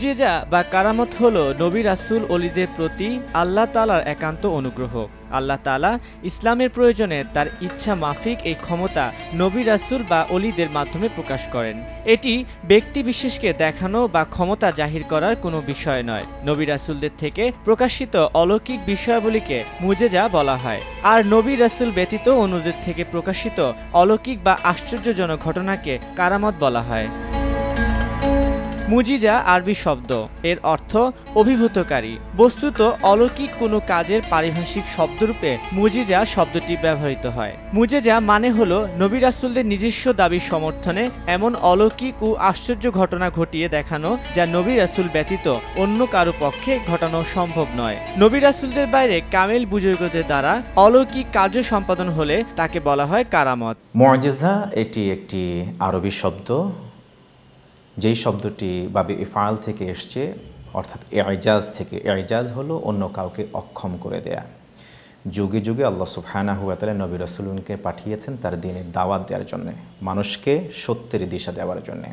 মুজিজা বা কারামত হল নবী রাসুল অলিদের প্রতি আল্লাহ তালার একান্ত অনুগ্রহ আল্লাহ তালা ইসলামের প্রয়োজনে তার ইচ্ছা মাফিক এই ক্ষমতা নবী রাসুল বা অলিদের মাধ্যমে প্রকাশ করেন এটি ব্যক্তি বিশেষকে দেখানো বা ক্ষমতা জাহির করার কোনো বিষয় নয় নবী রাসুলদের থেকে প্রকাশিত অলৌকিক বিষয়গুলিকে মুজেজা বলা হয় আর নবী রাসুল ব্যতীত অনুদের থেকে প্রকাশিত অলৌকিক বা আশ্চর্যজনক ঘটনাকে কারামত বলা হয় মুজিজা আরবি শব্দ এর অর্থ অভিভূতকারী বস্তুত অলৌকিক কোনো কাজের পারিভাষিক শব্দরূপে মুজিজা শব্দটি ব্যবহৃত হয় মুজেজা মানে হল নবী রাসুলদের নিজস্ব দাবির সমর্থনে এমন অলৌকিক ও আশ্চর্য ঘটনা ঘটিয়ে দেখানো যা নবী রাসুল ব্যতীত অন্য কারো পক্ষে ঘটানো সম্ভব নয় নবী রাসুলদের বাইরে কামেল বুজুর্গদের দ্বারা অলৌকিক কার্য সম্পাদন হলে তাকে বলা হয় কারামত মর্যাদা এটি একটি আরবি শব্দ যেই শব্দটি বাবি ইফাল থেকে এসছে অর্থাৎ এজাজ থেকে এজাজ হলো অন্য কাউকে অক্ষম করে দেয়া যুগে যুগে আল্লাহ সুফহানা হুয়াতালা নবী রসুলকে পাঠিয়েছেন তার দিনের দাওয়াত দেওয়ার জন্যে মানুষকে সত্যের দিশা দেওয়ার জন্যে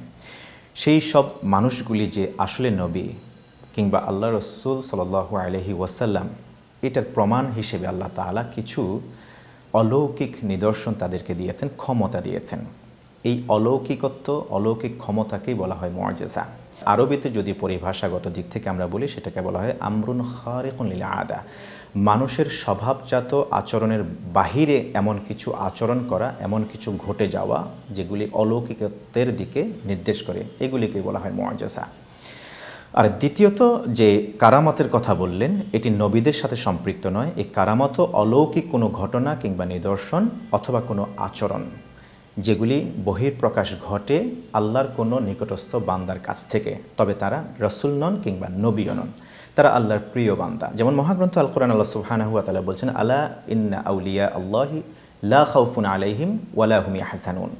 সেই সব মানুষগুলি যে আসলে নবী কিংবা আল্লাহ রসুল সাল আলহি ওয়াসাল্লাম এটার প্রমাণ হিসেবে আল্লাহ তালা কিছু অলৌকিক নিদর্শন তাদেরকে দিয়েছেন ক্ষমতা দিয়েছেন এই অলৌকিকত্ব অলৌকিক ক্ষমতাকেই বলা হয় মর্যাদা আরবিতে যদি পরিভাষাগত দিক থেকে আমরা বলি সেটাকে বলা হয় আমরুন খারেকুন লীলা আদা মানুষের স্বভাবজাত আচরণের বাহিরে এমন কিছু আচরণ করা এমন কিছু ঘটে যাওয়া যেগুলি অলৌকিকত্বের দিকে নির্দেশ করে এগুলিকে বলা হয় মর্যাদা আর দ্বিতীয়ত যে কারামতের কথা বললেন এটি নবীদের সাথে সম্পৃক্ত নয় এই কারামত অলৌকিক কোনো ঘটনা কিংবা নিদর্শন অথবা কোনো আচরণ যেগুলি বহির প্রকাশ ঘটে আল্লাহর কোনো নিকটস্থ বান্দার কাছ থেকে তবে তারা রসুল নন কিংবা নবীয় নন তারা আল্লাহর প্রিয় বান্দা যেমন মহাগ্রন্থ আল কোরআন আল্লাহ সুহানাহুয়া তালা বলছেন আলা ইন্না আউলিয়া আল্লাহি লা খাউফুন আলাইহিম ওয়ালাহুমি হাসানুন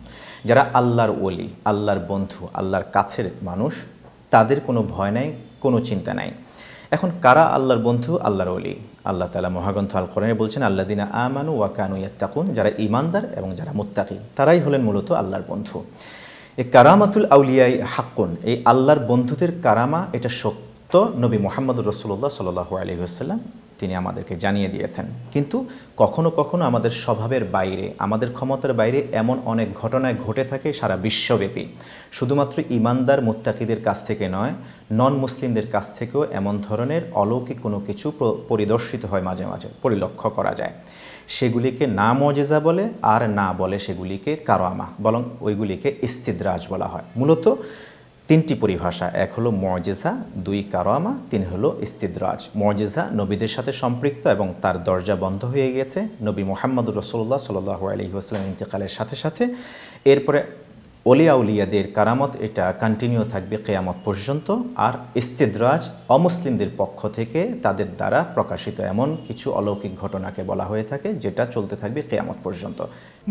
যারা আল্লাহর ওলি আল্লাহর বন্ধু আল্লাহর কাছের মানুষ তাদের কোনো ভয় নাই কোনো চিন্তা নাই এখন কারা আল্লাহর বন্ধু আল্লাহর অলি আল্লাহ তালা মহাগ্রন্থ আল কোরআনে বলছেন আল্লাহ দিনা আমানু কানু ইয়াত্তাকুন যারা ইমানদার এবং যারা মুত্তাকি তারাই হলেন মূলত আল্লাহর বন্ধু এই কারামাতুল আউলিয়াই হাক্কুন এই আল্লাহর বন্ধুদের কারামা এটা সত্য নবী মোহাম্মদ রসুল্লাহ সাল্লাহ আলী আসাল্লাম তিনি আমাদেরকে জানিয়ে দিয়েছেন কিন্তু কখনো কখনো আমাদের স্বভাবের বাইরে আমাদের ক্ষমতার বাইরে এমন অনেক ঘটনায় ঘটে থাকে সারা বিশ্বব্যাপী শুধুমাত্র ইমানদার মুত্তাকিদের কাছ থেকে নয় নন মুসলিমদের কাছ থেকেও এমন ধরনের অলৌকিক কোনো কিছু পরিদর্শিত হয় মাঝে মাঝে পরিলক্ষ্য করা যায় সেগুলিকে না মজেজা বলে আর না বলে সেগুলিকে কারোয়ামা বরং ওইগুলিকে ইস্তিদ্রাজ বলা হয় মূলত তিনটি পরিভাষা এক হলো মজেজা দুই কারোয়ামা তিন হলো ইস্তিদরাজ মজেজা নবীদের সাথে সম্পৃক্ত এবং তার দরজা বন্ধ হয়ে গেছে নবী মোহাম্মদ রসোল্লা সাল্লাহ আলহিহাস্লাম ইন্তেকালের সাথে সাথে এরপরে আউলিয়াদের কারামত এটা কন্টিনিউ থাকবে কেয়ামত পর্যন্ত আর ইস্তিদরাজ অমুসলিমদের পক্ষ থেকে তাদের দ্বারা প্রকাশিত এমন কিছু অলৌকিক ঘটনাকে বলা হয়ে থাকে যেটা চলতে থাকবে কেয়ামত পর্যন্ত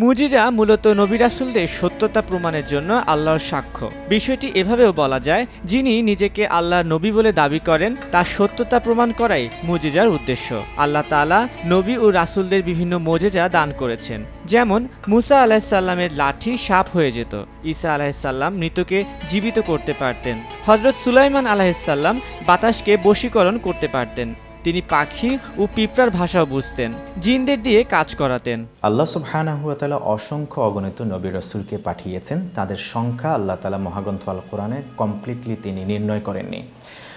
মুজিরা মূলত নবী রাসুলদের সত্যতা প্রমাণের জন্য আল্লাহর সাক্ষ্য বিষয়টি এভাবেও বলা যায় যিনি নিজেকে আল্লাহ নবী বলে দাবি করেন তার সত্যতা প্রমাণ করাই মুজিজার উদ্দেশ্য আল্লাহ তালা নবী ও রাসুলদের বিভিন্ন মোজেজা দান করেছেন যেমন মুসা আলাহিসাল্লামের লাঠি সাপ হয়ে যেত ইসা আলাহিসাল্লাম মৃতকে জীবিত করতে পারতেন হজরত সুলাইমান আলাহিসাল্লাম বাতাসকে বশীকরণ করতে পারতেন তিনি পাখি ও পিঁপড়ার ভাষাও বুঝতেন জিনদের দিয়ে কাজ করাতেন আল্লাহ সুবহানাহুয়াতালা অসংখ্য অগণিত নবী রসুলকে পাঠিয়েছেন তাদের সংখ্যা আল্লাহ তালা মহাগ্রন্থ আল কোরআনে কমপ্লিটলি তিনি নির্ণয় করেননি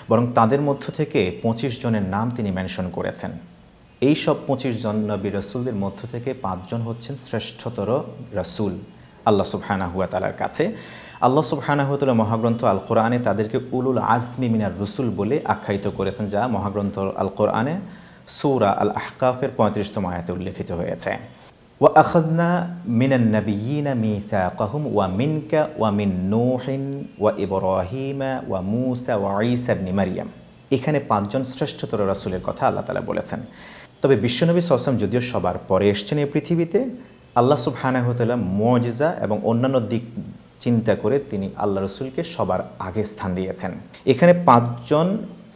বরং তাদের মধ্য থেকে পঁচিশ জনের নাম তিনি মেনশন করেছেন এই সব পঁচিশ জন নবী রসুলদের মধ্য থেকে পাঁচজন হচ্ছেন শ্রেষ্ঠতর রসুল আল্লাহ সুবহানাহুয়া তালার কাছে আল্লাহ সুবহানাহতুল মহাগ্রন্থ আল কোরআনে তাদেরকে উলুল আজমি মিনার রসুল বলে আখ্যায়িত করেছেন যা মহাগ্রন্থ আল কোরআনে সৌরা আল আহকাফের পঁয়ত্রিশতম আয়াতে উল্লেখিত হয়েছে ওয়া আখদনা মিনান নবীনা কাহুম ওয়া মিনকা ওয়া মিন নূহিন ওয়া ইব্রাহিমা ওয়া মুসা ওয়া ঈসা ইবনে মারিয়াম এখানে পাঁচজন শ্রেষ্ঠতর রাসূলের কথা আল্লাহ তাআলা বলেছেন তবে বিশ্বনবী সসম যদিও সবার পরে এসছেন এই পৃথিবীতে আল্লাহ সুবহানাহু তাআলা মুজিজা এবং অন্যান্য দিক চিন্তা করে তিনি আল্লাহ রসুলকে সবার আগে স্থান দিয়েছেন এখানে পাঁচজন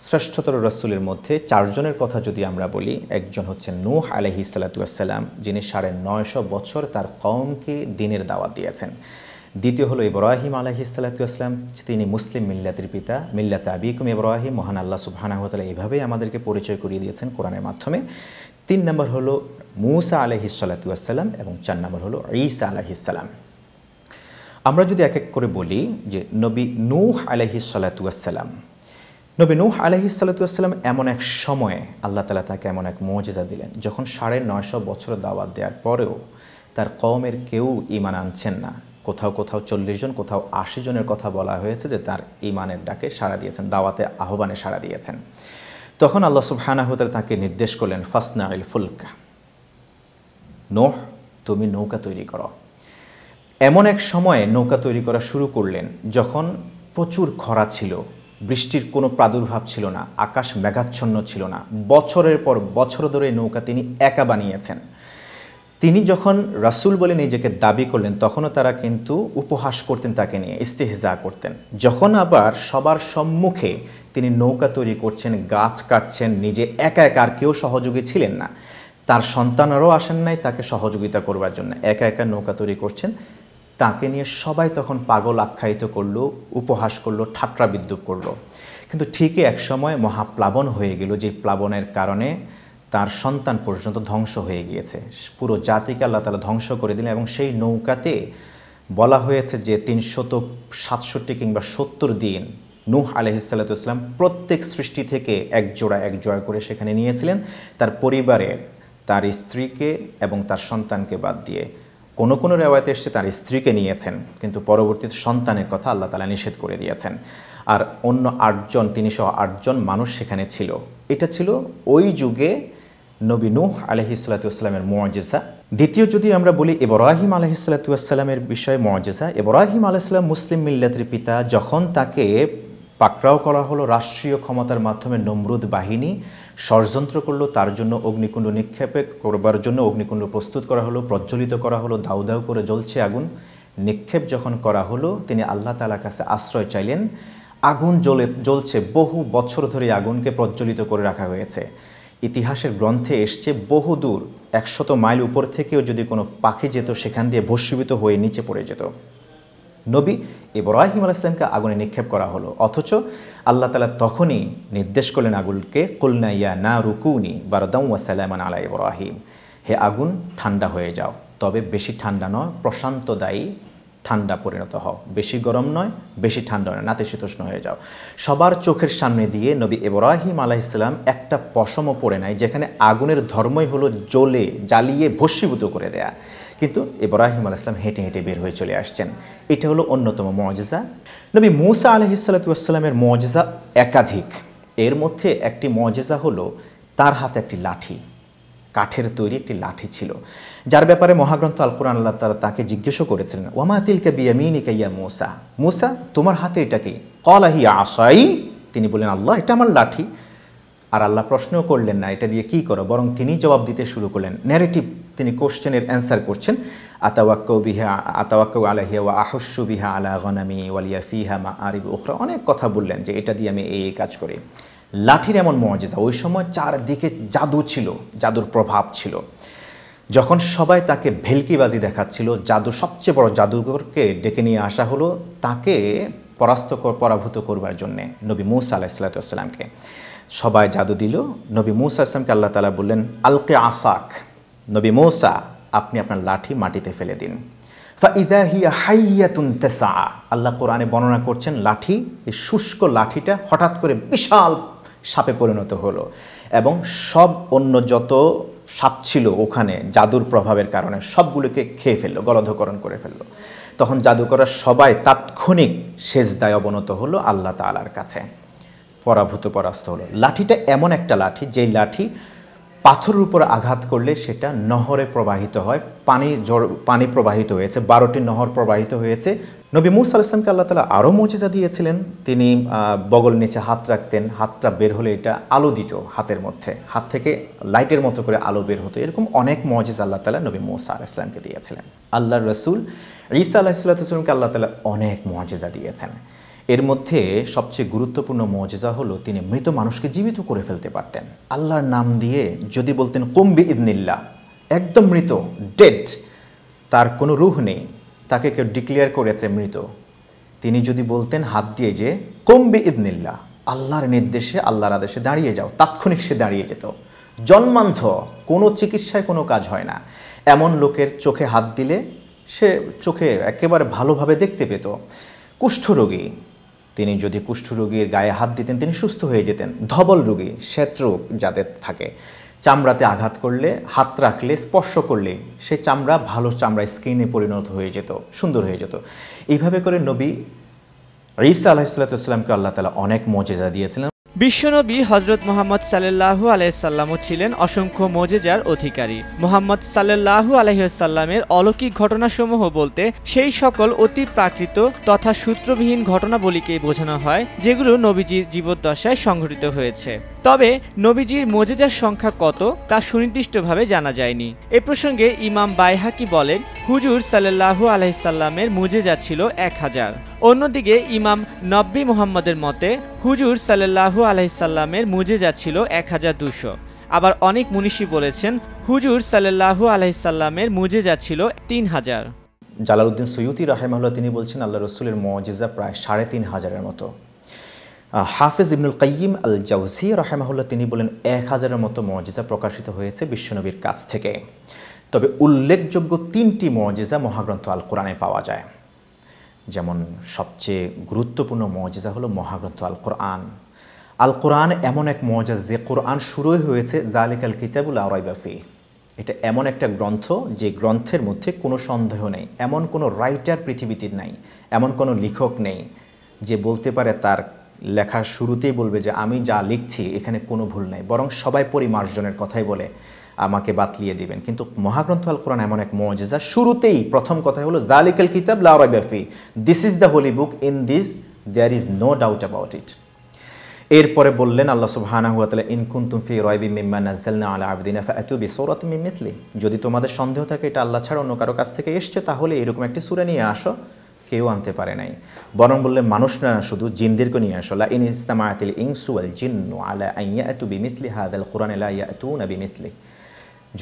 শ্রেষ্ঠতর রসুলের মধ্যে চারজনের কথা যদি আমরা বলি একজন হচ্ছেন নূহ আলহি সালাতুয়াসাল্লাম যিনি সাড়ে নয়শো বছর তার কমকে দিনের দাওয়াত দিয়েছেন দ্বিতীয় হলো ইব্রাহিম আলহি সালাতুয়াসলাম তিনি মুসলিম মিল্লাতের পিতা মিল্লাত আবিকুম ইব্রাহিম মহান আল্লাহ সুবাহানাহতালা এভাবেই আমাদেরকে পরিচয় করিয়ে দিয়েছেন কোরআনের মাধ্যমে তিন নম্বর হলো মুসা আলহি সালাতুয়াসাল্লাম এবং চার নম্বর হলো ঈসা আলহিসাল্লাম আমরা যদি এক এক করে বলি যে নবী নূহ আলহি সালাতুয়াসাল্লাম নবী নূহ আলহি সালাতুয়াসাল্লাম এমন এক সময়ে আল্লাহ তালা তাকে এমন এক মজেজা দিলেন যখন সাড়ে নয়শো বছর দাওয়াত দেওয়ার পরেও তার কমের কেউ ইমান আনছেন না কোথাও কোথাও চল্লিশ জন কোথাও আশি জনের কথা বলা হয়েছে যে তার ইমানের ডাকে সাড়া দিয়েছেন দাওয়াতে আহ্বানে সাড়া দিয়েছেন তখন আল্লাহ সুবহানাহতাল তাকে নির্দেশ করলেন ফাসনা ফুলকা নোহ তুমি নৌকা তৈরি করো এমন এক সময়ে নৌকা তৈরি করা শুরু করলেন যখন প্রচুর খরা ছিল বৃষ্টির কোনো প্রাদুর্ভাব ছিল না আকাশ মেঘাচ্ছন্ন ছিল না বছরের পর বছর ধরে নৌকা তিনি একা বানিয়েছেন তিনি যখন রাসুল বলে নিজেকে দাবি করলেন তখনও তারা কিন্তু উপহাস করতেন তাকে নিয়ে ইস্তেহিজা করতেন যখন আবার সবার সম্মুখে তিনি নৌকা তৈরি করছেন গাছ কাটছেন নিজে একা একা আর কেউ সহযোগী ছিলেন না তার আরও আসেন নাই তাকে সহযোগিতা করবার জন্য একা একা নৌকা তৈরি করছেন তাকে নিয়ে সবাই তখন পাগল আখ্যায়িত করলো উপহাস করলো ঠাট্টা বিদ্রুপ করলো কিন্তু ঠিকই এক সময় মহাপ্লাবন হয়ে গেল যে প্লাবনের কারণে তার সন্তান পর্যন্ত ধ্বংস হয়ে গিয়েছে পুরো জাতিকে আল্লাহ তালা ধ্বংস করে দিলেন এবং সেই নৌকাতে বলা হয়েছে যে তিনশত সাতষট্টি কিংবা সত্তর দিন নূহ ইসলাম প্রত্যেক সৃষ্টি থেকে এক জোড়া এক জয় করে সেখানে নিয়েছিলেন তার পরিবারের তার স্ত্রীকে এবং তার সন্তানকে বাদ দিয়ে কোনো কোনো রেওয়ায়তে এসছে তার স্ত্রীকে নিয়েছেন কিন্তু পরবর্তী সন্তানের কথা আল্লাহ তালা নিষেধ করে দিয়েছেন আর অন্য আটজন তিনি সহ আটজন মানুষ সেখানে ছিল এটা ছিল ওই যুগে নবী নূহ আলহিসাল্লাতুসলামের মুআজিজা দ্বিতীয় যদি আমরা বলি ইব্রাহিম আলহিসাল্লাতুয়াসাল্লামের বিষয়ে মুআজিজা এবরাহিম আলাইসাল্লাম মুসলিম মিল্লাতের পিতা যখন তাকে পাকড়াও করা হলো রাষ্ট্রীয় ক্ষমতার মাধ্যমে নমরুদ বাহিনী ষড়যন্ত্র করলো তার জন্য অগ্নিকুণ্ড নিক্ষেপে করবার জন্য অগ্নিকুণ্ড প্রস্তুত করা হলো প্রজ্বলিত করা হলো দাউ দাউ করে জ্বলছে আগুন নিক্ষেপ যখন করা হলো তিনি আল্লাহ তালার কাছে আশ্রয় চাইলেন আগুন জ্বলে জ্বলছে বহু বছর ধরে আগুনকে প্রজ্বলিত করে রাখা হয়েছে ইতিহাসের গ্রন্থে এসছে বহু দূর একশত মাইল উপর থেকেও যদি কোনো পাখি যেত সেখান দিয়ে ভস্মীভূত হয়ে নিচে পড়ে যেত নবী ইব্রাহিম আলাইসলামকে আগুনে নিক্ষেপ করা হলো অথচ আল্লাহ তালা তখনই নির্দেশ করলেন আগুনকে কুলনা ইয়া না রুকুনি বারদাম আলা ইব্রাহিম হে আগুন ঠান্ডা হয়ে যাও তবে বেশি ঠান্ডা নয় প্রশান্তদায়ী ঠান্ডা পরিণত হও বেশি গরম নয় বেশি ঠান্ডা নয় নাতিশীতোষ্ণ হয়ে যাও সবার চোখের সামনে দিয়ে নবী ইব্রাহিম আলাইসলাম একটা পশমও পড়ে নাই যেখানে আগুনের ধর্মই হলো জ্বলে জ্বালিয়ে ভস্মীভূত করে দেয়া কিন্তু ইব্রাহিম আল ইসলাম হেঁটে হেঁটে বের হয়ে চলে আসছেন এটা হলো অন্যতম মজেজা নবী মুসা আলহিসাল্লাতামের মজজা একাধিক এর মধ্যে একটি মজেজা হলো তার হাতে একটি লাঠি কাঠের তৈরি একটি লাঠি ছিল যার ব্যাপারে মহাগ্রন্থ আল কুরআন আল্লাহ তালা তাকে জিজ্ঞাসা করেছিলেন ওমা তিলকে বিয়ামিনিকা ইয়া মোসা মোসা তোমার হাতে এটা কি কলাহি আশাই তিনি বলেন আল্লাহ এটা আমার লাঠি আর আল্লাহ প্রশ্নও করলেন না এটা দিয়ে কি করো বরং তিনি জবাব দিতে শুরু করলেন ন্যারেটিভ তিনি কোশ্চেনের অ্যান্সার করছেন আতাওয়াক্কৌ বিহা আতাওয়াক্কৌ আলাহিয়া ওয়া বিহা আলা গনামি ওয়ালিয়া ফিহা মা আরিব ওখরা অনেক কথা বললেন যে এটা দিয়ে আমি এই কাজ করি লাঠির এমন মজেজা ওই সময় চারদিকে জাদু ছিল জাদুর প্রভাব ছিল যখন সবাই তাকে ভেলকিবাজি দেখাচ্ছিল জাদু সবচেয়ে বড় জাদুঘরকে ডেকে নিয়ে আসা হলো তাকে পরাস্ত পরাভূত করবার জন্যে নবী মুসা আলাহ ইসলাতামকে সবাই জাদু দিল নবী মৌসা ইসলামকে আল্লাহ তালা বললেন আলকে আসাক নবী মৌসা আপনি আপনার লাঠি মাটিতে ফেলে দিন ফাইদাহিয়া হাইয়াতুন তেসা আল্লাহ কোরআনে বর্ণনা করছেন লাঠি এই শুষ্ক লাঠিটা হঠাৎ করে বিশাল সাপে পরিণত হলো এবং সব অন্য যত সাপ ছিল ওখানে জাদুর প্রভাবের কারণে সবগুলোকে খেয়ে ফেললো গলধকরণ করে ফেললো তখন জাদুকরা সবাই তাৎক্ষণিক সেজদায় অবনত হলো আল্লাহ তালার কাছে পরাভূত পরাস্ত হলো লাঠিটা এমন একটা লাঠি যেই লাঠি পাথরের উপর আঘাত করলে সেটা নহরে প্রবাহিত হয় পানি জড় পানি প্রবাহিত হয়েছে বারোটি নহর প্রবাহিত হয়েছে নবী মুসা ইসলামকে আল্লাহ তালা আরও মজিজা দিয়েছিলেন তিনি বগল নিচে হাত রাখতেন হাতটা বের হলে এটা আলো দিত হাতের মধ্যে হাত থেকে লাইটের মতো করে আলো বের হতো এরকম অনেক মজিজ আল্লাহ তালা নবী মুসা ইসলামকে দিয়েছিলেন আল্লাহ রসুল ঈসা আল্লাহ ইসলাতামকে আল্লাহ তালা অনেক মজিজা দিয়েছেন এর মধ্যে সবচেয়ে গুরুত্বপূর্ণ মজেজা হলো তিনি মৃত মানুষকে জীবিত করে ফেলতে পারতেন আল্লাহর নাম দিয়ে যদি বলতেন কুম্বি ইদনিল্লা একদম মৃত ডেড তার কোনো রুহ নেই তাকে কেউ ডিক্লেয়ার করেছে মৃত তিনি যদি বলতেন হাত দিয়ে যে কুম্বি ইদনিল্লা আল্লাহর নির্দেশে আল্লাহর আদেশে দাঁড়িয়ে যাও তাৎক্ষণিক সে দাঁড়িয়ে যেত জন্মান্ধ কোনো চিকিৎসায় কোনো কাজ হয় না এমন লোকের চোখে হাত দিলে সে চোখে একেবারে ভালোভাবে দেখতে পেত কুষ্ঠরোগী তিনি যদি কুষ্ঠরোগীর গায়ে হাত দিতেন তিনি সুস্থ হয়ে যেতেন ধবল রোগী শ্বেতরোগ যাদের থাকে চামড়াতে আঘাত করলে হাত রাখলে স্পর্শ করলে সে চামড়া ভালো চামড়া স্কিনে পরিণত হয়ে যেত সুন্দর হয়ে যেত এইভাবে করে নবী ঈসা আলাহিসাল্লাতামকে আল্লাহ তালা অনেক মজেজা দিয়েছিলেন বিশ্বনবী হজরত মোহাম্মদ সাল্লু আলাইসাল্লামও ছিলেন অসংখ্য মোজেজার অধিকারী মোহাম্মদ সাল্লু আলহিসাল্লামের অলৌকিক ঘটনাসমূহ বলতে সেই সকল অতি প্রাকৃত তথা সূত্রবিহীন ঘটনাবলিকেই বোঝানো হয় যেগুলো নবীজির জীবদ্দশায় সংঘটিত হয়েছে তবে নবীজির মজেজার সংখ্যা কত তা সুনির্দিষ্টভাবে জানা যায়নি এ প্রসঙ্গে ইমাম বাইহাকি বলেন হুজুর সাল্লাহু আলাইসাল্লামের মুজেজা ছিল এক হাজার অন্যদিকে ইমাম নব্বী মোহাম্মদের মতে হুজুর সাল্লাহু আলাইসাল্লামের মুজেজা ছিল এক হাজার দুশো আবার অনেক মনীষী বলেছেন হুজুর সাল্লাহু আলাইসাল্লামের মুজেজা ছিল তিন হাজার জালালউদ্দিন সৈয়দি রাহেমাল্লাহ তিনি বলছেন আল্লাহ রসুলের মজেজা প্রায় সাড়ে তিন হাজারের মতো হাফিজ ইবনুল কাইম আল জাউসি রাহেমাহুল্লাহ তিনি বলেন এক হাজারের মতো মজিজা প্রকাশিত হয়েছে বিশ্বনবীর কাছ থেকে তবে উল্লেখযোগ্য তিনটি মজিজা মহাগ্রন্থ আল কোরআনে পাওয়া যায় যেমন সবচেয়ে গুরুত্বপূর্ণ মজিজা হলো মহাগ্রন্থ আল কোরআন আল কোরআন এমন এক মজা যে কোরআন শুরুই হয়েছে আল কিতাবুল আরাইবাফি এটা এমন একটা গ্রন্থ যে গ্রন্থের মধ্যে কোনো সন্দেহ নেই এমন কোনো রাইটার পৃথিবীতে নাই এমন কোনো লেখক নেই যে বলতে পারে তার লেখার শুরুতেই বলবে যে আমি যা লিখছি এখানে কোনো ভুল নাই বরং সবাই পরিমার্জনের কথাই বলে আমাকে বাতলিয়ে দিবেন কিন্তু মহাগ্রন্থ আল কোরআন এমন এক মজেজা শুরুতেই প্রথম কথাই হলো দালিকাল কিতাব লাউরাবিয়াফি this is the holy book in this there is no doubt about it এরপরে বললেন আল্লাহ সুবহানা হুয়া তালা ইনকুন্তুম ফি রয়বি মিম্মা নাজ্জালনা আলা আবদিনা ফাতু বিসূরাতি মিন মিথলি যদি তোমাদের সন্দেহ থাকে এটা আল্লাহ ছাড়া অন্য কারো কাছ থেকে এসছে তাহলে এরকম একটি সূরা নিয়ে আসো কেউ আনতে পারে নাই বরং বললে মানুষ না শুধু জিনদেরকে নিয়ে আসলা ইন ইস্তামা আতিল ইংসু আল জিন্নু আলা আইয়া এতু বিমিতলি হাদ আল কোরআন এলা ইয়া এতু না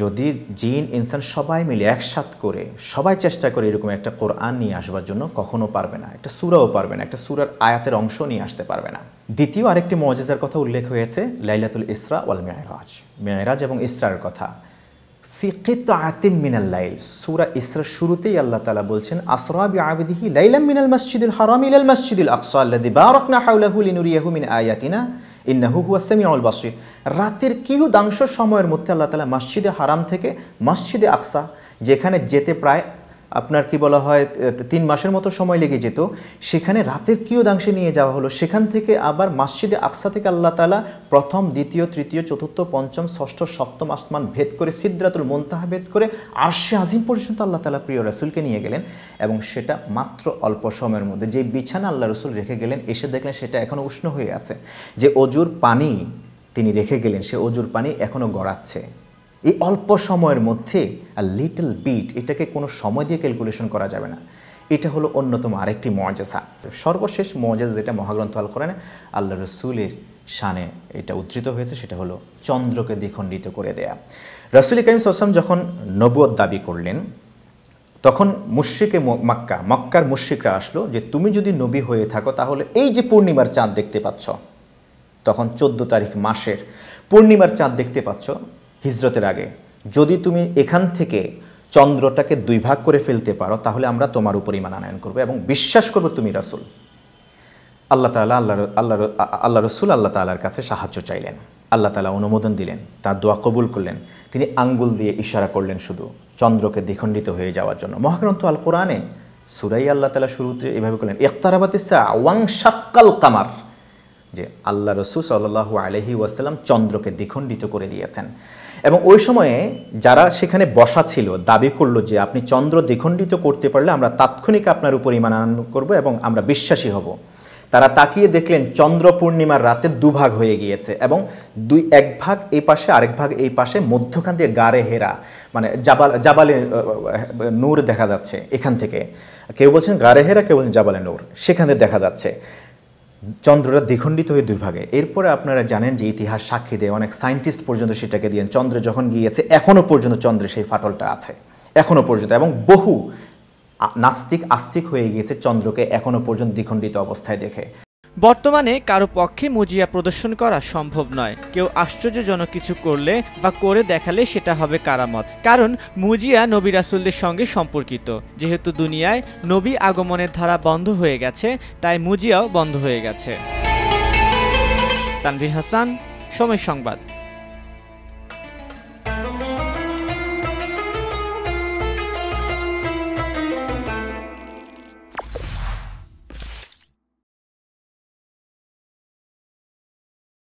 যদি জিন ইনসান সবাই মিলে একসাথ করে সবাই চেষ্টা করে এরকম একটা কোরআন নিয়ে আসবার জন্য কখনো পারবে না একটা সুরাও পারবে না একটা সুরার আয়াতের অংশ নিয়ে আসতে পারবে না দ্বিতীয় আরেকটি মজেজার কথা উল্লেখ হয়েছে লাইলাতুল ইসরা ওয়াল মেয়রাজ মেয়রাজ এবং ইসরার কথা ফি আতিম মিনাল লাইল সুরা ইসরা শুরুতেই আল্লাহ তালা বলছেন আসরাবি আবিদিহি লাইলাম মিনাল মসজিদুল হারাম ইলাল মসজিদুল আকসা আল্লাদি বারকনা হাউলাহু লিনুরিয়াহু মিন আয়াতিনা ইন্নাহু হুয়া সেমিউল বাসির রাতের কিউদাংশ সময়ের মধ্যে আল্লাহ তালা মসজিদে হারাম থেকে মসজিদে আকসা যেখানে যেতে প্রায় আপনার কি বলা হয় তিন মাসের মতো সময় লেগে যেত সেখানে রাতের কিয়দাংশে নিয়ে যাওয়া হলো সেখান থেকে আবার মাসজিদে আকসা থেকে আল্লাহ তালা প্রথম দ্বিতীয় তৃতীয় চতুর্থ পঞ্চম ষষ্ঠ সপ্তম আসমান ভেদ করে সিদ্রাতুল মন্তাহা ভেদ করে আরশে আজিম পর্যন্ত আল্লাহ তালা প্রিয় রসুলকে নিয়ে গেলেন এবং সেটা মাত্র অল্প সময়ের মধ্যে যে বিছানা আল্লাহ রসুল রেখে গেলেন এসে দেখলেন সেটা এখনও উষ্ণ হয়ে আছে যে অজুর পানি তিনি রেখে গেলেন সে অজুর পানি এখনও গড়াচ্ছে এই অল্প সময়ের মধ্যে আর লিটল বিট এটাকে কোনো সময় দিয়ে ক্যালকুলেশন করা যাবে না এটা হলো অন্যতম আরেকটি মজাসা সর্বশেষ মজাজ যেটা মহাগ্রন্থ আল করেন আল্লাহ রসুলের শানে এটা উদ্ধৃত হয়েছে সেটা হলো চন্দ্রকে দ্বিখণ্ডিত করে দেয়া রসুল করিম সাল্লাম যখন নবুয় দাবি করলেন তখন মুশ্রিকে মক্কা মক্কার মুশ্রিকরা আসলো যে তুমি যদি নবী হয়ে থাকো তাহলে এই যে পূর্ণিমার চাঁদ দেখতে পাচ্ছ তখন চোদ্দ তারিখ মাসের পূর্ণিমার চাঁদ দেখতে পাচ্ছ হিজরতের আগে যদি তুমি এখান থেকে চন্দ্রটাকে দুই ভাগ করে ফেলতে পারো তাহলে আমরা তোমার উপর ইমান আনায়ন করবো এবং বিশ্বাস করবো তুমি রাসুল আল্লাহ তালা আল্লাহ আল্লাহ আল্লাহ রসুল আল্লাহ তালার কাছে সাহায্য চাইলেন আল্লাহ তালা অনুমোদন দিলেন তার দোয়া কবুল করলেন তিনি আঙ্গুল দিয়ে ইশারা করলেন শুধু চন্দ্রকে দ্বিখণ্ডিত হয়ে যাওয়ার জন্য মহাগ্রন্থ আল কোরআনে সুরাই আল্লাহ তালা শুরুতে এভাবে করলেন একতারাবাতিসা ওয়াং সাক্কাল কামার যে আল্লাহ রসুল সাল্লাহ আলহি ওয়াসাল্লাম চন্দ্রকে দ্বিখণ্ডিত করে দিয়েছেন এবং ওই সময়ে যারা সেখানে বসা ছিল দাবি করলো যে আপনি চন্দ্র দ্বিখণ্ডিত করতে পারলে আমরা তাৎক্ষণিক আপনার উপর ইমান আনন্দ করবো এবং আমরা বিশ্বাসী হব তারা তাকিয়ে দেখলেন চন্দ্র পূর্ণিমার রাতে দুভাগ হয়ে গিয়েছে এবং দুই এক ভাগ এই পাশে আরেক ভাগ এই পাশে মধ্যখান দিয়ে গাড়ে হেরা মানে জাবাল জাবালে নূর দেখা যাচ্ছে এখান থেকে কেউ বলছেন গাড়ে হেরা কেউ বলছেন জাবালে নূর সেখানে দেখা যাচ্ছে চন্দ্রটা দ্বিখণ্ডিত হয়ে দুই ভাগে এরপরে আপনারা জানেন যে ইতিহাস সাক্ষী দেয় অনেক সায়েন্টিস্ট পর্যন্ত সেটাকে দিয়ে চন্দ্র যখন গিয়েছে এখনও পর্যন্ত চন্দ্রে সেই ফাটলটা আছে এখনও পর্যন্ত এবং বহু নাস্তিক আস্তিক হয়ে গিয়েছে চন্দ্রকে এখনও পর্যন্ত দ্বিখণ্ডিত অবস্থায় দেখে বর্তমানে কারো পক্ষে মুজিয়া প্রদর্শন করা সম্ভব নয় কেউ আশ্চর্যজনক কিছু করলে বা করে দেখালে সেটা হবে কারামত কারণ মুজিয়া নবী রাসুলদের সঙ্গে সম্পর্কিত যেহেতু দুনিয়ায় নবী আগমনের ধারা বন্ধ হয়ে গেছে তাই মুজিয়াও বন্ধ হয়ে গেছে তানভীর হাসান সময় সংবাদ